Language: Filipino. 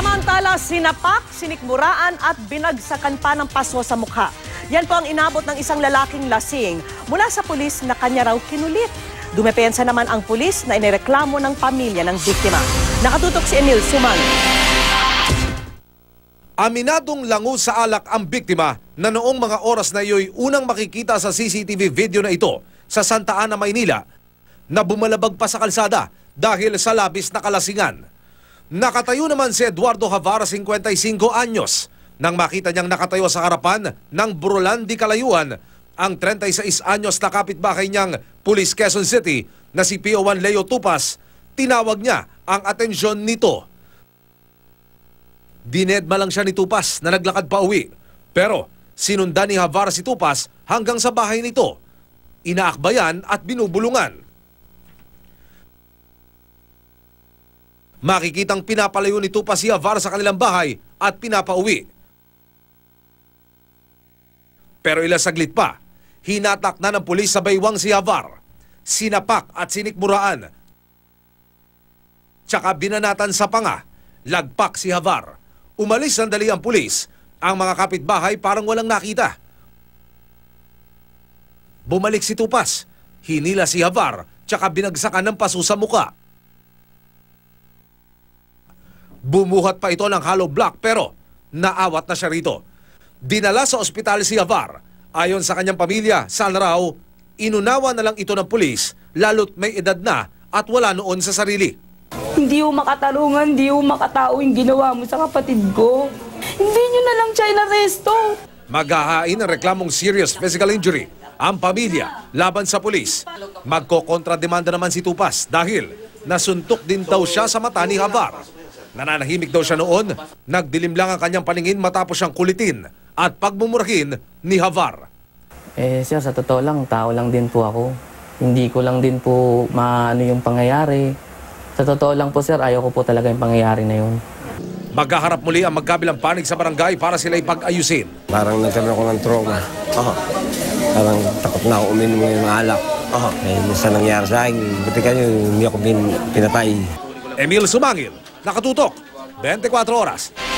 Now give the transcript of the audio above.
Samantala, sinapak, sinikmuraan at binagsakan pa ng paso sa mukha. Yan po ang inabot ng isang lalaking lasing mula sa pulis na kanya raw kinulit. Dumepensa naman ang pulis na inireklamo ng pamilya ng biktima. Nakatutok si Emil Sumang. Aminadong lango sa alak ang biktima na noong mga oras na iyo'y unang makikita sa CCTV video na ito sa Santa Ana, Maynila na bumalabag pa sa kalsada dahil sa labis na kalasingan. Nakatayo naman si Eduardo Havara, 55 anyos, nang makita niyang nakatayo sa harapan ng Brulandi Kalayuan ang 36 anyos na kapitbahay niyang Police Quezon City na si PO1 Leo Tupas. Tinawag niya ang atensyon nito. Dinedma lang siya ni Tupas na naglakad pa uwi. Pero sinundan ni Havara si Tupas hanggang sa bahay nito. Inaakbayan at binubulungan. Makikitang pinapalayo nito pa si Avar sa kanilang bahay at pinapauwi. Pero ilang saglit pa, hinatak na ng pulis sa baywang si Avar. Sinapak at sinikmuraan. Tsaka binanatan sa panga, lagpak si Havar. Umalis sandali ang pulis. Ang mga kapitbahay parang walang nakita. Bumalik si Tupas. Hinila si Havar, tsaka binagsakan ng paso sa muka. Bumuhat pa ito ng hollow block pero naawat na siya rito. Dinala sa ospital si Avar. Ayon sa kanyang pamilya, sana raw, inunawa na lang ito ng pulis lalo't may edad na at wala noon sa sarili. Hindi ko makatarungan, hindi ko makatao yung ginawa mo sa kapatid ko. Hindi nyo na lang siya inaresto. Maghahain ng reklamong serious physical injury ang pamilya laban sa pulis. Magkokontrademanda naman si Tupas dahil nasuntok din daw siya sa mata ni Havar. Nananahimik daw siya noon. Nagdilim lang ang kanyang paningin matapos siyang kulitin at pagmumurahin ni Havar. Eh sir, sa totoo lang, tao lang din po ako. Hindi ko lang din po maano yung pangyayari. Sa totoo lang po sir, ayoko po talaga yung pangyayari na yun. Magkaharap muli ang magkabilang panig sa barangay para sila ipag-ayusin. Parang nagkaroon ko ng trauma. Aha. Parang takot na ako uminom ng alak. Aha. Eh, sa nangyari sa akin, buti kayo, hindi ako pin pinatay. Emil Sumangil, Nakatutok, 24 oras.